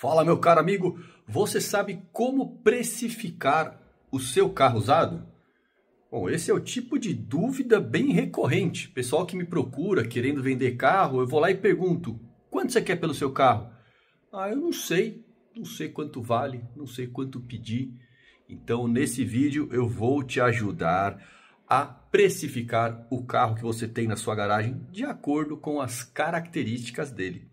Fala, meu caro amigo, você sabe como precificar o seu carro usado? Bom, esse é o tipo de dúvida bem recorrente. Pessoal que me procura querendo vender carro, eu vou lá e pergunto: quanto você quer pelo seu carro? Ah, eu não sei, não sei quanto vale, não sei quanto pedir. Então, nesse vídeo, eu vou te ajudar a precificar o carro que você tem na sua garagem de acordo com as características dele.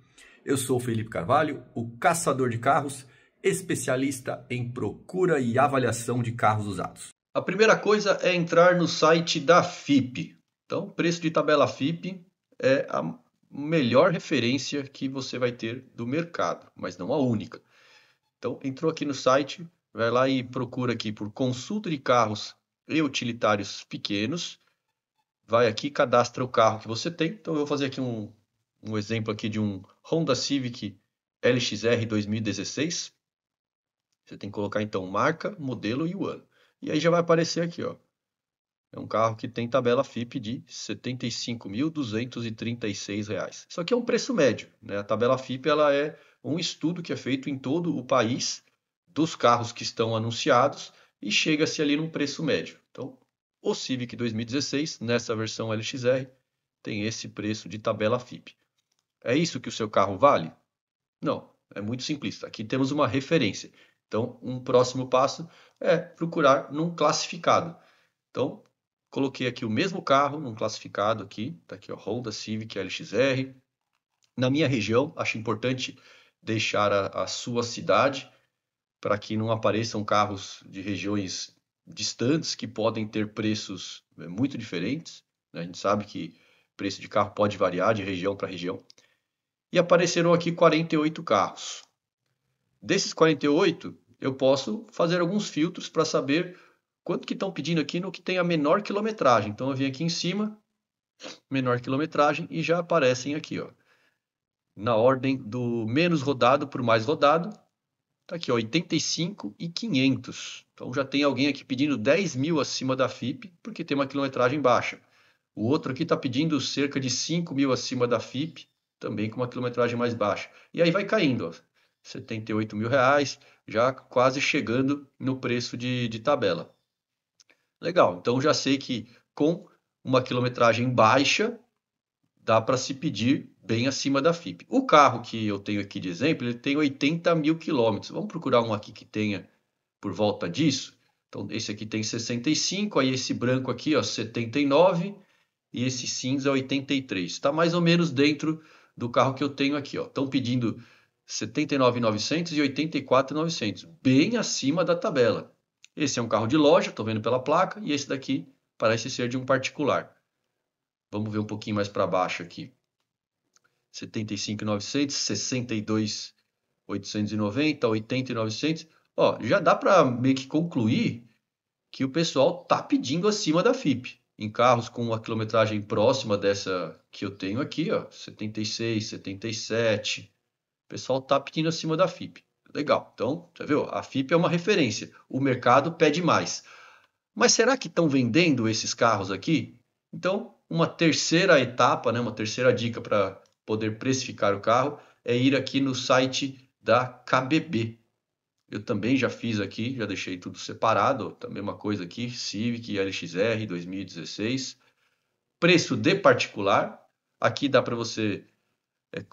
Eu sou Felipe Carvalho, o caçador de carros, especialista em procura e avaliação de carros usados. A primeira coisa é entrar no site da FIP. Então, preço de tabela FIP é a melhor referência que você vai ter do mercado, mas não a única. Então, entrou aqui no site, vai lá e procura aqui por consulta de carros e utilitários pequenos. Vai aqui, cadastra o carro que você tem. Então, eu vou fazer aqui um um exemplo aqui de um Honda Civic LXR 2016. Você tem que colocar então marca, modelo e o ano. E aí já vai aparecer aqui, ó. É um carro que tem tabela FIP de R$ 75.236. Isso aqui é um preço médio, né? A tabela FIP ela é um estudo que é feito em todo o país dos carros que estão anunciados e chega-se ali num preço médio. Então, o Civic 2016, nessa versão LXR, tem esse preço de tabela FIP. É isso que o seu carro vale? Não, é muito simplista. Aqui temos uma referência. Então, um próximo passo é procurar num classificado. Então, coloquei aqui o mesmo carro num classificado aqui, tá aqui o Honda Civic LXR. Na minha região, acho importante deixar a, a sua cidade para que não apareçam carros de regiões distantes que podem ter preços é, muito diferentes. Né? A gente sabe que preço de carro pode variar de região para região e apareceram aqui 48 carros. Desses 48, eu posso fazer alguns filtros para saber quanto que estão pedindo aqui no que tem a menor quilometragem. Então eu vim aqui em cima, menor quilometragem e já aparecem aqui, ó. Na ordem do menos rodado por mais rodado, tá aqui, ó, 85 e 500. Então já tem alguém aqui pedindo 10 mil acima da FIP, porque tem uma quilometragem baixa. O outro aqui está pedindo cerca de 5 mil acima da FIP, também com uma quilometragem mais baixa. E aí vai caindo, ó, 78 mil reais, já quase chegando no preço de, de tabela. Legal, então já sei que com uma quilometragem baixa, dá para se pedir bem acima da FIP. O carro que eu tenho aqui de exemplo, ele tem 80 mil quilômetros. Vamos procurar um aqui que tenha por volta disso. Então, esse aqui tem 65, aí esse branco aqui, ó, 79, e esse cinza 83. Está mais ou menos dentro do carro que eu tenho aqui. Estão pedindo 79.900 e 84.900, bem acima da tabela. Esse é um carro de loja, estou vendo pela placa, e esse daqui parece ser de um particular. Vamos ver um pouquinho mais para baixo aqui. 75.900, 62.890, 80.900. Ó, já dá para meio que concluir que o pessoal tá pedindo acima da FIP em carros com uma quilometragem próxima dessa que eu tenho aqui, ó, 76, 77. O pessoal tá pedindo acima da FIP. Legal. Então, você viu? A FIP é uma referência. O mercado pede mais. Mas será que estão vendendo esses carros aqui? Então, uma terceira etapa, né, uma terceira dica para poder precificar o carro é ir aqui no site da KBB, eu também já fiz aqui, já deixei tudo separado, Também mesma coisa aqui, Civic LXR 2016. Preço de particular, aqui dá para você é, é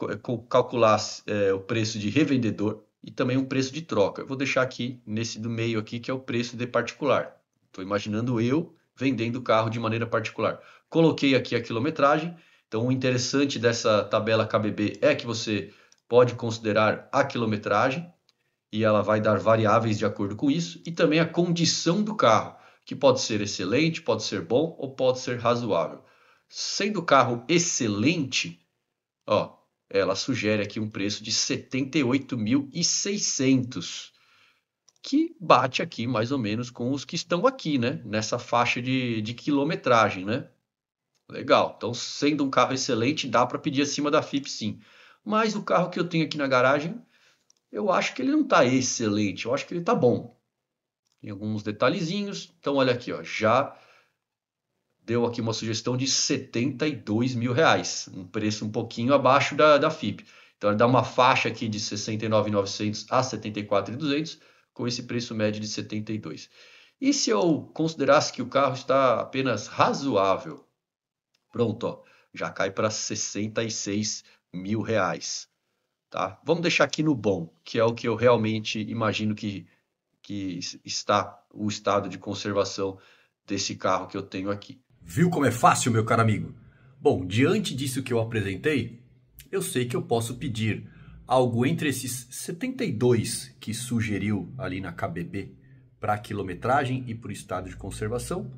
calcular é, o preço de revendedor e também o preço de troca. Eu vou deixar aqui nesse do meio aqui, que é o preço de particular. Estou imaginando eu vendendo o carro de maneira particular. Coloquei aqui a quilometragem. Então, o interessante dessa tabela KBB é que você pode considerar a quilometragem e ela vai dar variáveis de acordo com isso, e também a condição do carro, que pode ser excelente, pode ser bom ou pode ser razoável. Sendo o carro excelente, ó, ela sugere aqui um preço de 78.600, que bate aqui mais ou menos com os que estão aqui, né? Nessa faixa de, de quilometragem, né? Legal. Então, sendo um carro excelente, dá para pedir acima da FIP, sim. Mas o carro que eu tenho aqui na garagem eu acho que ele não está excelente, eu acho que ele está bom. Tem alguns detalhezinhos. Então, olha aqui, ó, já deu aqui uma sugestão de 72 mil reais, um preço um pouquinho abaixo da, da FIP. Então, ele dá uma faixa aqui de 69.900 a 74.200, com esse preço médio de 72. E se eu considerasse que o carro está apenas razoável? Pronto, ó, já cai para 66 mil reais. Tá? Vamos deixar aqui no bom, que é o que eu realmente imagino que, que está o estado de conservação desse carro que eu tenho aqui. Viu como é fácil, meu caro amigo? Bom, diante disso que eu apresentei, eu sei que eu posso pedir algo entre esses 72 que sugeriu ali na KBB para quilometragem e para o estado de conservação,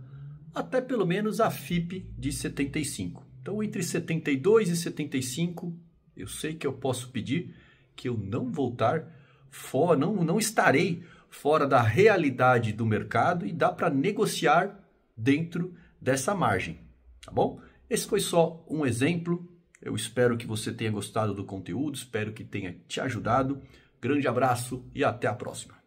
até pelo menos a FIP de 75. Então, entre 72 e 75, eu sei que eu posso pedir que eu não voltar fora, não, não estarei fora da realidade do mercado e dá para negociar dentro dessa margem, tá bom? Esse foi só um exemplo. Eu espero que você tenha gostado do conteúdo, espero que tenha te ajudado. Grande abraço e até a próxima.